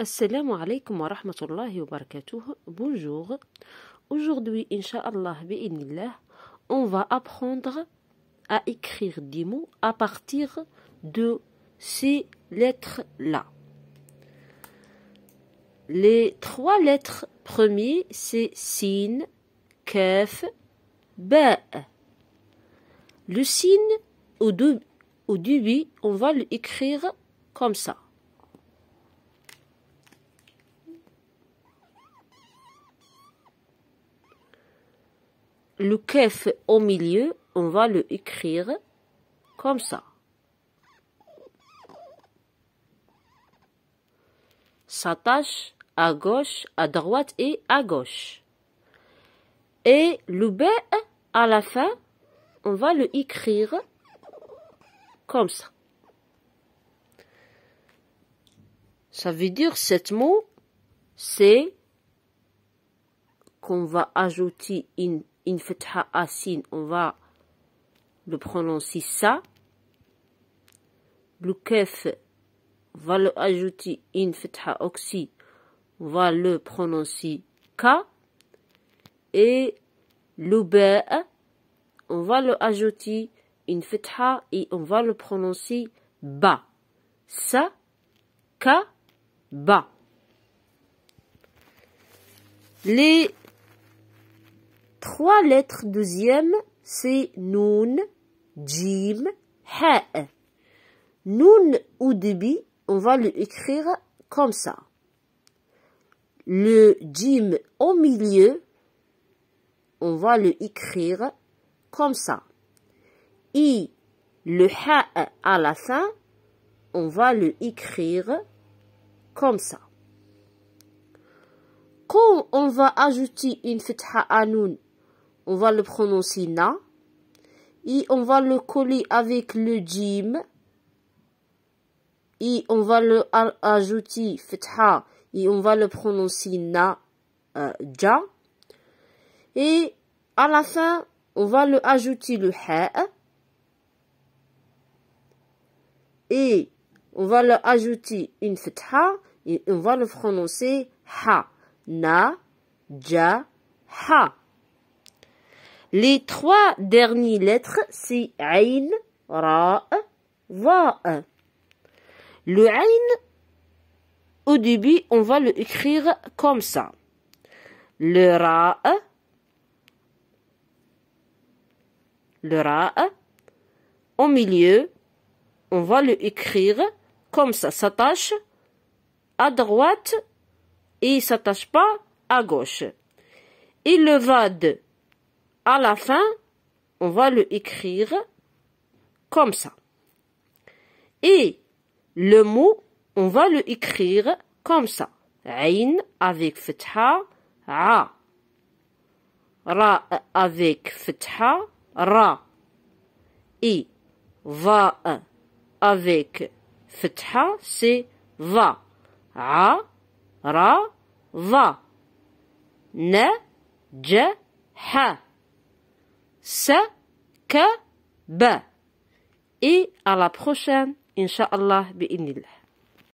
Assalamu wa rahmatullahi wa Bonjour. Aujourd'hui, on va apprendre à écrire des mots à partir de ces lettres-là. Les trois lettres premières, c'est sin, kef, ba. Le sin, au, début, on va l'écrire comme ça. le kef au milieu, on va le écrire comme ça. S'attache à gauche, à droite et à gauche. Et le b à la fin, on va le écrire comme ça. Ça veut dire cette mot c'est qu'on va ajouter une in asin, on va le prononcer ça. Le va le ajouter in fetha oxy, on va le prononcer ka. Et le on va le ajouter une fetha et on va le prononcer ba. Ça, ka, ba. Les Trois lettres deuxième, c'est Noun, Jim, Ha. Nun ou débit, on va le écrire comme ça. Le Jim au milieu, on va le écrire comme ça. I, le Ha à la fin, on va le écrire comme ça. Quand on va ajouter une fête à nun on va le prononcer na. Et on va le coller avec le jim. Et on va le ajouter fetha. Et on va le prononcer na, euh, ja. Et à la fin, on va le ajouter le ha. Et on va le ajouter une fetha. Et on va le prononcer ha. Na, ja, ha. Les trois dernières lettres, c'est Aïn, Ra, Va. Le Aïn, au début, on va le écrire comme ça. Le Ra, le Ra, au milieu, on va le écrire comme ça, s'attache à droite et s'attache pas à gauche. Et le de à la fin, on va le écrire comme ça. Et le mot, on va le écrire comme ça. Aïn avec fetha, a. Ra avec fetha, ra. Et va avec fetha, c'est va. A, ra, va. Ne, je, ha. كب et à la prochaine, Inch'Allah, bi'inillah.